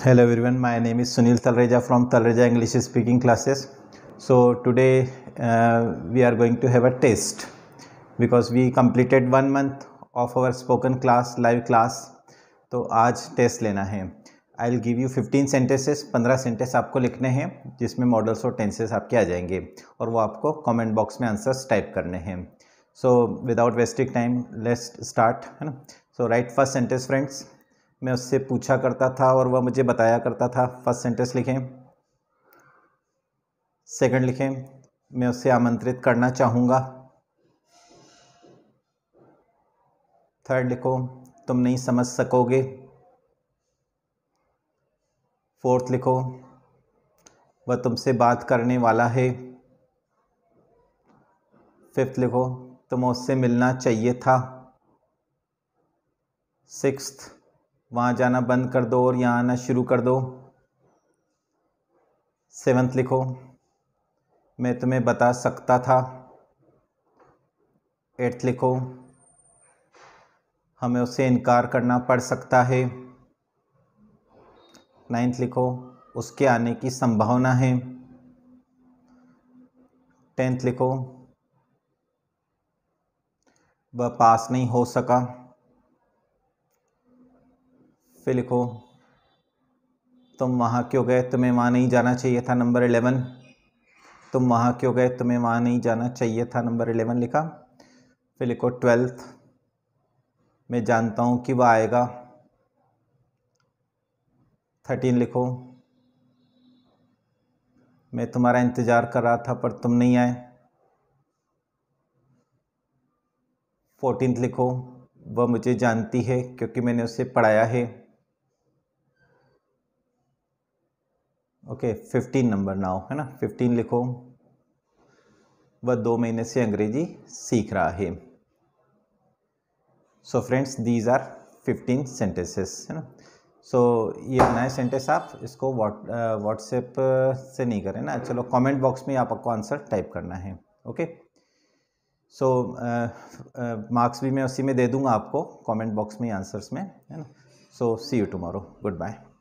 hello everyone my name is Sunil Talreja from Talreja English speaking classes so today we are going to have a test because we completed one month of our spoken class live class तो आज test लेना है I will give you fifteen sentences पंद्रह sentence आपको लिखने हैं जिसमें models और टेंसेस आपके आ जाएंगे और वो आपको कॉमेंट बॉक्स में आंसर्स टाइप करने हैं so without wasting time let's start है ना so right first sentence friends मैं उससे पूछा करता था और वह मुझे बताया करता था फर्स्ट सेंटेंस लिखें सेकंड लिखें मैं उससे आमंत्रित करना चाहूँगा थर्ड लिखो तुम नहीं समझ सकोगे फोर्थ लिखो वह तुमसे बात करने वाला है फिफ्थ लिखो तुम उससे मिलना चाहिए था सिक्स्थ वहाँ जाना बंद कर दो और यहाँ आना शुरू कर दो सेवन्थ लिखो मैं तुम्हें बता सकता था एट्थ लिखो हमें उससे इनकार करना पड़ सकता है नाइन्थ लिखो उसके आने की संभावना है टेंथ लिखो वह पास नहीं हो सका फिर लिखो तुम वहाँ क्यों गए तुम्हें वहाँ नहीं जाना चाहिए था नंबर एलेवन तुम वहाँ क्यों गए तुम्हें वहाँ नहीं जाना चाहिए था नंबर एलेवन लिखा फिर लिखो ट्वेल्थ मैं जानता हूँ कि वह आएगा थर्टीन लिखो मैं तुम्हारा इंतज़ार कर रहा था पर तुम नहीं आए फोर्टीन लिखो वह मुझे जानती है क्योंकि मैंने उसे पढ़ाया है ओके फिफ्टीन नंबर नाउ है ना फिफ्टीन लिखो वह दो महीने से अंग्रेजी सीख रहा है so friends these are fifteen sentences है ना सो so, ये नए सेंटेंस आप इसको व्हाट्सएप uh, uh, से नहीं करें ना चलो कमेंट बॉक्स में आपको आंसर टाइप करना है ओके सो मार्क्स भी मैं उसी में दे दूंगा आपको कमेंट बॉक्स में आंसर्स में है ना so see you tomorrow good bye